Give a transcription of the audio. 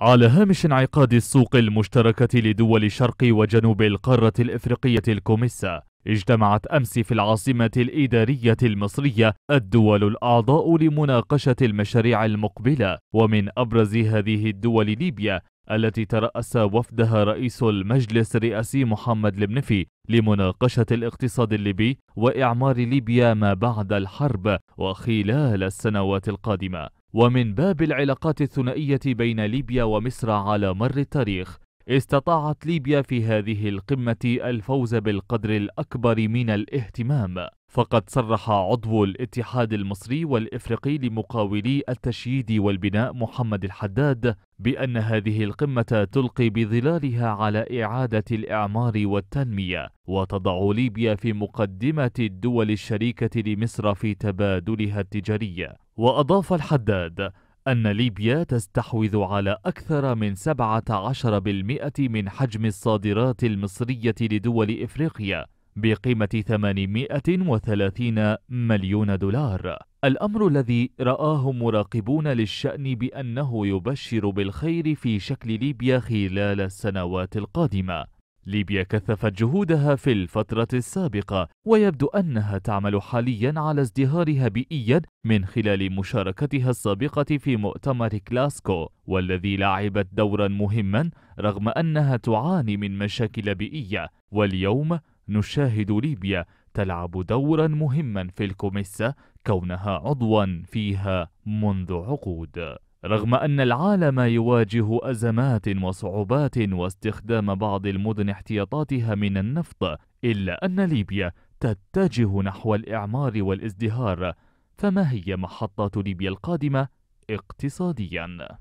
على هامش انعقاد السوق المشتركة لدول شرق وجنوب القارة الإفريقية الكوميسا اجتمعت أمس في العاصمة الإدارية المصرية الدول الأعضاء لمناقشة المشاريع المقبلة ومن أبرز هذه الدول ليبيا التي ترأس وفدها رئيس المجلس الرئاسي محمد المنفي لمناقشة الاقتصاد الليبي وإعمار ليبيا ما بعد الحرب وخلال السنوات القادمة ومن باب العلاقات الثنائية بين ليبيا ومصر على مر التاريخ استطاعت ليبيا في هذه القمة الفوز بالقدر الأكبر من الاهتمام فقد صرح عضو الاتحاد المصري والإفريقي لمقاولي التشييد والبناء محمد الحداد بأن هذه القمة تلقي بظلالها على إعادة الإعمار والتنمية وتضع ليبيا في مقدمة الدول الشريكة لمصر في تبادلها التجاري وأضاف الحداد أن ليبيا تستحوذ على أكثر من 17% من حجم الصادرات المصرية لدول إفريقيا بقيمة 830 مليون دولار الأمر الذي رآه مراقبون للشأن بأنه يبشر بالخير في شكل ليبيا خلال السنوات القادمة ليبيا كثفت جهودها في الفترة السابقة ويبدو أنها تعمل حاليا على ازدهارها بيئيا من خلال مشاركتها السابقة في مؤتمر كلاسكو والذي لعبت دورا مهما رغم أنها تعاني من مشاكل بيئية واليوم نشاهد ليبيا تلعب دورا مهما في الكوميسا كونها عضوا فيها منذ عقود رغم أن العالم يواجه أزمات وصعوبات واستخدام بعض المدن احتياطاتها من النفط إلا أن ليبيا تتجه نحو الإعمار والازدهار فما هي محطات ليبيا القادمة اقتصاديا؟